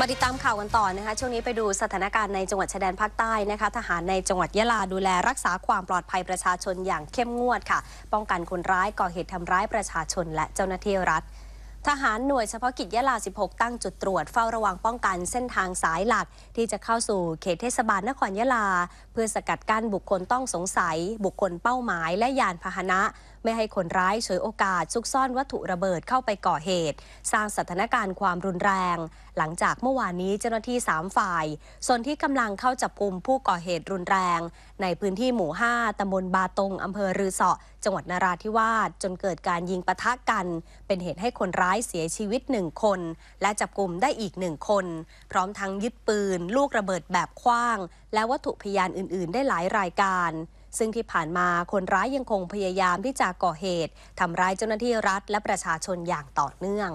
มาติดตามข่าวกันต่อนะคะ ช่วงนี้ไปดูสถานการณ์ในจังหวัดชายแดนภาคใต้นะคะ ทหารในจังหวัดยะลาดูแลรักษาความปลอดภัยประชาชนอย่างเข้มงวดค่ะ ป้องกันคนร้ายก่อเหตุทำร้ายประชาชนและเจ้าหน้าที่รัฐ ทหารหน่วยเฉพาะกิจยะลา 16 ตั้งจุดตรวจเฝ้าระวังป้องกันเส้นทางสายหลัก ที่จะเข้าสู่เขตเทศบาลนครยะลา เพื่อสกัดกั้นบุคคลต้องสงสัย บุคคลเป้าหมาย และยานพาหนะไม่ให้คนร้ายฉวยโอกาสซุกซ่อนวัตถุระเบิดเข้าไปก่อเหตุ สร้างสถานการณ์ความรุนแรง หลังจากเมื่อวานนี้เจ้าหน้าที่3ฝ่าย ส่วนที่กำลังเข้าจับกลุ่มผู้ก่อเหตุรุนแรง ในพื้นที่หมู่5ตำบลบาตงอำเภอรือเสาะ จังหวัดนราธิวาส จนเกิดการยิงปะทะกัน เป็นเหตุให้คนร้ายเสียชีวิตหนึ่งคน และจับกลุ่มได้อีกหนึ่งคน พร้อมทั้งยึดปืน ลูกระเบิดแบบคว้าง และวัตถุพยานอื่นๆ ได้หลายรายการซึ่งที่ผ่านมาคนร้ายยังคงพยายามที่จะก่อเหตุ ทำร้ายเจ้าหน้าที่รัฐ และประชาชนอย่างต่อเนื่อง